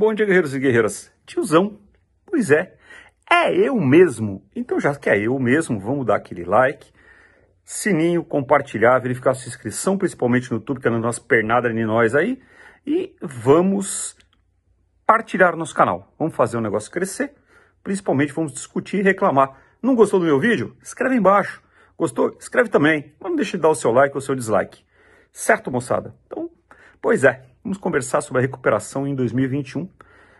Bom dia, guerreiros e guerreiras. Tiozão, pois é, é eu mesmo. Então, já que é eu mesmo, vamos dar aquele like, sininho, compartilhar, verificar a sua inscrição, principalmente no YouTube, que é a nossa pernada de nós aí. E vamos partilhar nosso canal. Vamos fazer o negócio crescer, principalmente vamos discutir e reclamar. Não gostou do meu vídeo? Escreve embaixo. Gostou? Escreve também. Mas não deixe de dar o seu like ou o seu dislike. Certo, moçada? Então, pois é. Vamos conversar sobre a recuperação em 2021,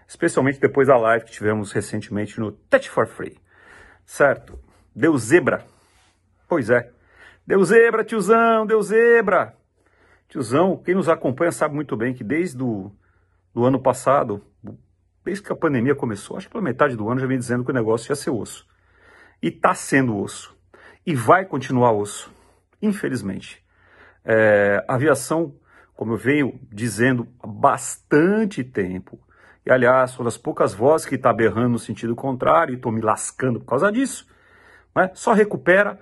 especialmente depois da live que tivemos recentemente no Touch for Free. Certo? Deu zebra. Pois é. Deu zebra, tiozão, deu zebra. Tiozão, quem nos acompanha sabe muito bem que desde o do ano passado, desde que a pandemia começou, acho que pela metade do ano já vem dizendo que o negócio ia ser osso. E está sendo osso. E vai continuar osso, infelizmente. É, a aviação como eu venho dizendo há bastante tempo, e aliás, sou das poucas vozes que está berrando no sentido contrário, e estou me lascando por causa disso, né? só recupera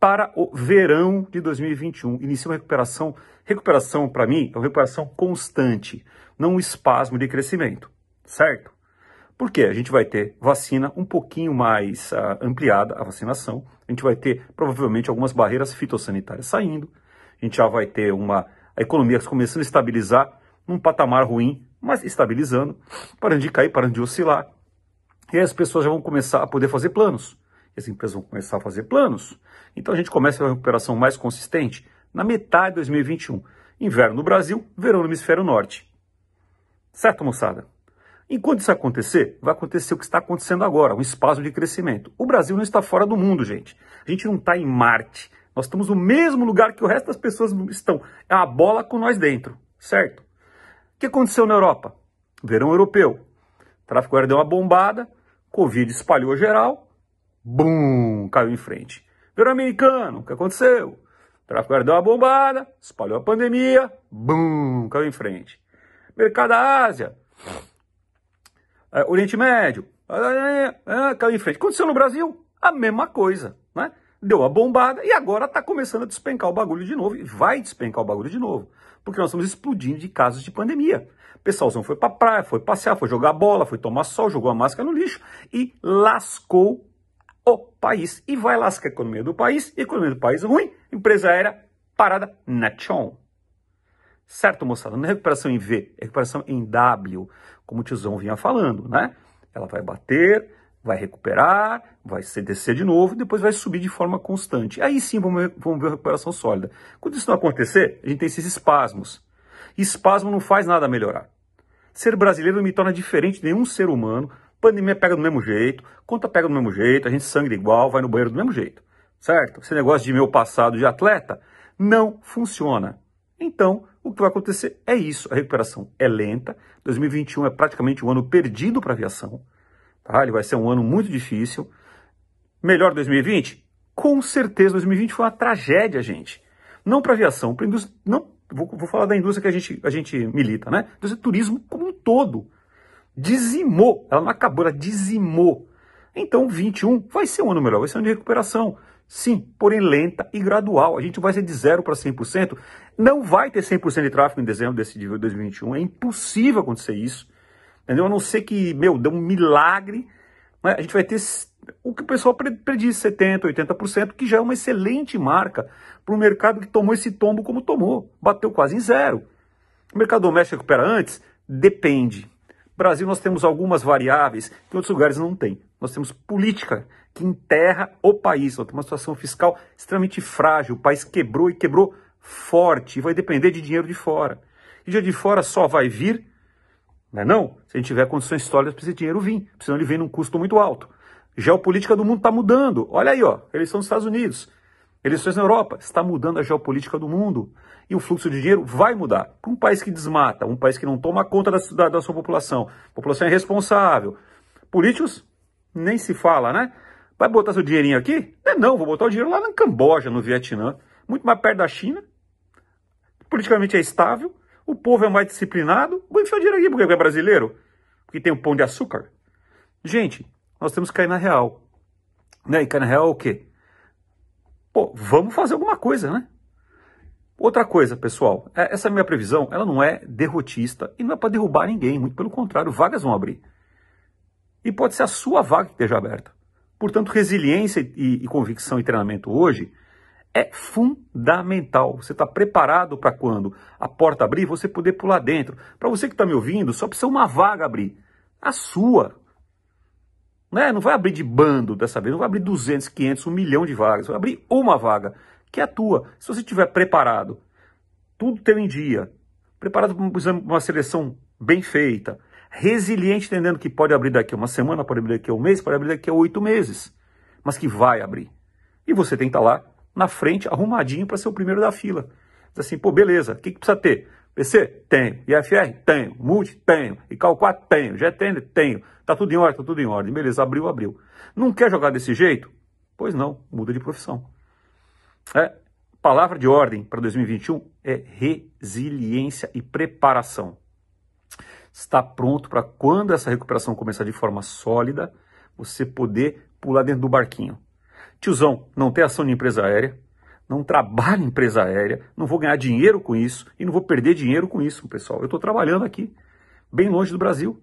para o verão de 2021. Inicia uma recuperação. Recuperação, para mim, é uma recuperação constante, não um espasmo de crescimento, certo? Porque a gente vai ter vacina um pouquinho mais uh, ampliada, a vacinação. A gente vai ter, provavelmente, algumas barreiras fitossanitárias saindo. A gente já vai ter uma a economia começando a estabilizar num patamar ruim, mas estabilizando, parando de cair, parando de oscilar. E aí as pessoas já vão começar a poder fazer planos. E as empresas vão começar a fazer planos. Então a gente começa uma recuperação mais consistente na metade de 2021. Inverno no Brasil, verão no hemisfério norte. Certo, moçada? Enquanto isso acontecer, vai acontecer o que está acontecendo agora, um espaço de crescimento. O Brasil não está fora do mundo, gente. A gente não está em Marte. Nós estamos no mesmo lugar que o resto das pessoas estão. É a bola com nós dentro, certo? O que aconteceu na Europa? Verão europeu. O tráfico aéreo deu uma bombada, Covid espalhou geral, bum, caiu em frente. Verão americano, o que aconteceu? O tráfico aéreo deu uma bombada, espalhou a pandemia, bum, caiu em frente. Mercado da Ásia, é, Oriente Médio, é, é, caiu em frente. Aconteceu no Brasil? A mesma coisa, né? deu a bombada e agora está começando a despencar o bagulho de novo. E vai despencar o bagulho de novo. Porque nós estamos explodindo de casos de pandemia. O pessoalzão foi para praia, foi passear, foi jogar bola, foi tomar sol, jogou a máscara no lixo e lascou o país. E vai lascar a economia do país, economia do país ruim, empresa aérea parada na chão Certo, moçada? Não é recuperação em V, é recuperação em W, como o tiozão vinha falando, né? Ela vai bater, vai recuperar, vai descer de novo, depois vai subir de forma constante. Aí sim vamos ver, vamos ver a recuperação sólida. Quando isso não acontecer, a gente tem esses espasmos. Espasmo não faz nada a melhorar. Ser brasileiro não me torna diferente de nenhum ser humano. Pandemia pega do mesmo jeito, conta pega do mesmo jeito, a gente sangra igual, vai no banheiro do mesmo jeito. Certo? Esse negócio de meu passado de atleta não funciona. Então, o que vai acontecer é isso. A recuperação é lenta. 2021 é praticamente um ano perdido para a aviação vai ser um ano muito difícil. Melhor 2020? Com certeza, 2020 foi uma tragédia, gente. Não para aviação, para indústria. Não, vou, vou, falar da indústria que a gente, a gente milita, né? Indústria turismo como um todo. Dizimou. Ela não acabou, ela dizimou. Então, 21 vai ser um ano melhor, vai ser um ano de recuperação. Sim, porém lenta e gradual. A gente vai ser de 0 para 100%. Não vai ter 100% de tráfego em dezembro desse de 2021. É impossível acontecer isso. Entendeu? A não ser que, meu, deu um milagre, né? a gente vai ter o que o pessoal prediz, 70%, 80%, que já é uma excelente marca para o mercado que tomou esse tombo como tomou. Bateu quase em zero. O mercado doméstico recupera antes? Depende. Brasil, nós temos algumas variáveis que outros lugares não tem. Nós temos política que enterra o país. Nós temos uma situação fiscal extremamente frágil. O país quebrou e quebrou forte. E vai depender de dinheiro de fora. E dinheiro de fora só vai vir não é não? Se a gente tiver condições históricas para esse dinheiro vir, senão ele vem num custo muito alto. Geopolítica do mundo está mudando. Olha aí, ó, eleição dos Estados Unidos, eleições na Europa, está mudando a geopolítica do mundo. E o fluxo de dinheiro vai mudar. Para um país que desmata, um país que não toma conta da, da sua população, a população é responsável. Políticos, nem se fala, né? Vai botar seu dinheirinho aqui? Não, é não, vou botar o dinheiro lá na Camboja, no Vietnã, muito mais perto da China. Politicamente é estável, o povo é mais disciplinado, vou enfiar dinheiro aqui porque é brasileiro, porque tem o um pão de açúcar. Gente, nós temos que cair na real. Né? E cair na real é o quê? Pô, vamos fazer alguma coisa, né? Outra coisa, pessoal, é, essa minha previsão, ela não é derrotista e não é para derrubar ninguém, muito pelo contrário, vagas vão abrir. E pode ser a sua vaga que esteja aberta. Portanto, resiliência e, e convicção e treinamento hoje é fundamental. Você está preparado para quando a porta abrir, você poder pular dentro. Para você que está me ouvindo, só precisa uma vaga abrir. A sua. Né? Não vai abrir de bando dessa vez, não vai abrir 200, 500, 1 milhão de vagas. Vai abrir uma vaga, que é a tua. Se você estiver preparado, tudo teu em dia, preparado para uma seleção bem feita, resiliente, entendendo que pode abrir daqui a uma semana, pode abrir daqui a um mês, pode abrir daqui a oito meses, mas que vai abrir. E você tem que estar tá lá na frente, arrumadinho para ser o primeiro da fila. Diz assim, pô, beleza, o que, que precisa ter? PC? Tenho. IFR? Tenho. Multi? Tenho. ICAL 4? Tenho. GTN? Tenho. Tá tudo em ordem? Tá tudo em ordem. Beleza, abriu, abriu. Não quer jogar desse jeito? Pois não, muda de profissão. É, palavra de ordem para 2021 é resiliência e preparação. Está pronto para quando essa recuperação começar de forma sólida, você poder pular dentro do barquinho. Tiozão, não tem ação de empresa aérea, não trabalho em empresa aérea, não vou ganhar dinheiro com isso e não vou perder dinheiro com isso, pessoal. Eu estou trabalhando aqui, bem longe do Brasil.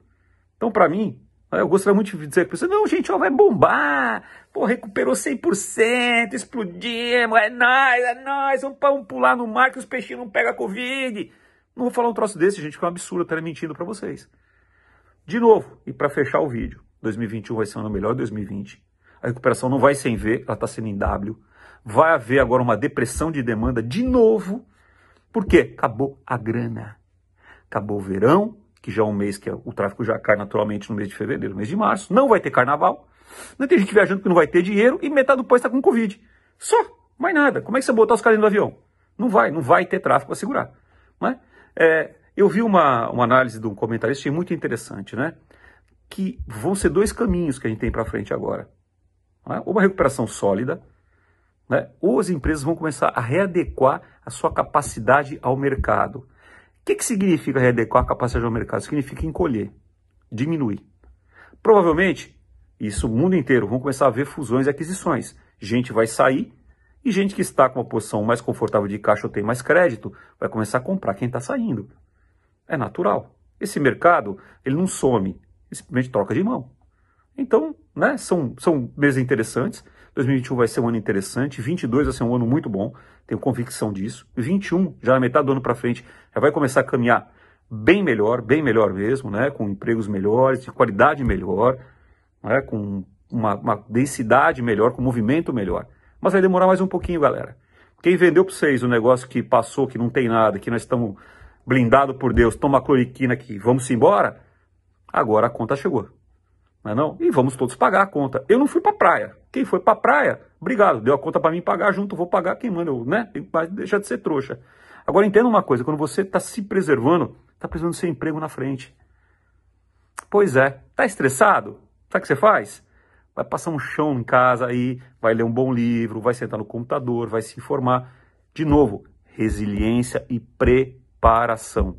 Então, para mim, né, eu gostaria muito de dizer para você, não, gente, ó, vai bombar, pô, recuperou 100%, explodimos, é nóis, é nóis, vamos, pular no mar que os peixinhos não pegam Covid. Não vou falar um troço desse, gente, que é um absurdo, eu mentindo para vocês. De novo, e para fechar o vídeo, 2021 vai ser o ano melhor 2020 a recuperação não vai ser em V, ela está sendo em W. Vai haver agora uma depressão de demanda de novo. Por quê? Acabou a grana. Acabou o verão, que já é um mês que o tráfego já cai naturalmente no mês de fevereiro, mês de março. Não vai ter carnaval. Não tem gente viajando que não vai ter dinheiro e metade do país está com Covid. Só, mais nada. Como é que você botar os caras no do avião? Não vai, não vai ter tráfego para segurar. Né? É, eu vi uma, uma análise de um comentarista muito interessante, né? Que vão ser dois caminhos que a gente tem para frente agora né? ou uma recuperação sólida, né? ou as empresas vão começar a readequar a sua capacidade ao mercado. O que, que significa readequar a capacidade ao mercado? Significa encolher, diminuir. Provavelmente, isso o mundo inteiro, vão começar a ver fusões e aquisições. Gente vai sair e gente que está com uma posição mais confortável de caixa ou tem mais crédito vai começar a comprar quem está saindo. É natural. Esse mercado, ele não some, simplesmente troca de mão. Então, né, são, são meses interessantes. 2021 vai ser um ano interessante, 22 vai ser um ano muito bom, tenho convicção disso. 21, já na metade do ano para frente, já vai começar a caminhar bem melhor, bem melhor mesmo, né, com empregos melhores, de qualidade melhor, né, com uma, uma densidade melhor, com movimento melhor. Mas vai demorar mais um pouquinho, galera. Quem vendeu para vocês o negócio que passou, que não tem nada, que nós estamos blindados por Deus, toma cloriquina aqui, vamos embora, agora a conta chegou. Não é não? E vamos todos pagar a conta. Eu não fui para praia. Quem foi para praia, obrigado, deu a conta para mim pagar junto, vou pagar quem manda, eu, né? Tem que deixar de ser trouxa. Agora entenda uma coisa, quando você está se preservando, está precisando de seu emprego na frente. Pois é, tá estressado? Sabe o que você faz? Vai passar um chão em casa aí, vai ler um bom livro, vai sentar no computador, vai se informar. De novo, resiliência e preparação.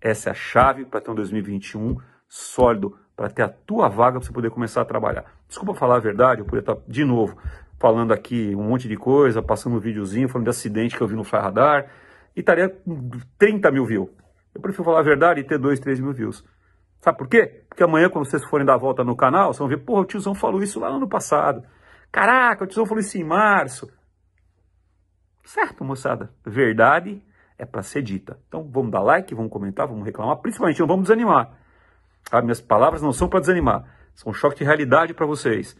Essa é a chave para ter um 2021 sólido, para ter a tua vaga para você poder começar a trabalhar. Desculpa falar a verdade, eu podia estar tá de novo falando aqui um monte de coisa, passando um videozinho, falando de acidente que eu vi no Radar, e estaria com 30 mil views. Eu prefiro falar a verdade e ter 2, 3 mil views. Sabe por quê? Porque amanhã, quando vocês forem dar a volta no canal, vocês vão ver, porra, o tiozão falou isso lá no ano passado. Caraca, o tiozão falou isso em março. Certo, moçada? Verdade é para ser dita. Então vamos dar like, vamos comentar, vamos reclamar, principalmente não vamos desanimar. Ah, minhas palavras não são para desanimar, são um choque de realidade para vocês,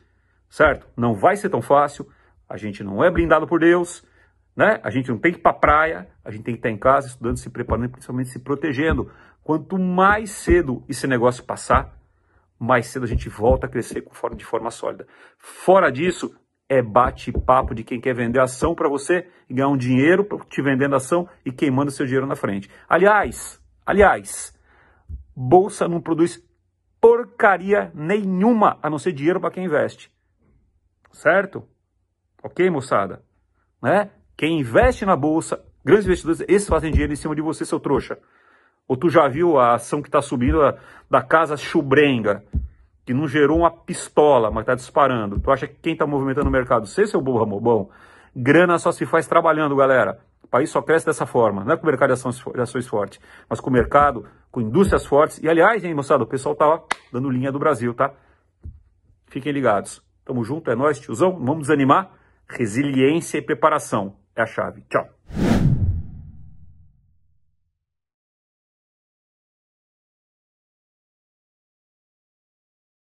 certo? Não vai ser tão fácil, a gente não é blindado por Deus, né? A gente não tem que ir para praia, a gente tem que estar em casa estudando, se preparando, principalmente se protegendo. Quanto mais cedo esse negócio passar, mais cedo a gente volta a crescer de forma sólida. Fora disso, é bate-papo de quem quer vender ação para você e ganhar um dinheiro te vendendo ação e queimando seu dinheiro na frente. Aliás, aliás, bolsa não produz porcaria nenhuma, a não ser dinheiro para quem investe. Certo? Ok, moçada? Né? Quem investe na bolsa, grandes investidores, esses fazem dinheiro em cima de você, seu trouxa. Ou tu já viu a ação que está subindo da, da casa Chubrenga, que não gerou uma pistola, mas está disparando. Tu acha que quem está movimentando o mercado? Você, seu burro, bom. Grana só se faz trabalhando, galera. O país só cresce dessa forma. Não é com o mercado de ações, de ações forte, mas com o mercado com indústrias fortes. E aliás, hein, moçada, o pessoal tá ó, dando linha do Brasil, tá? Fiquem ligados. Tamo junto, é nós, tiozão. Vamos desanimar. Resiliência e preparação é a chave. Tchau.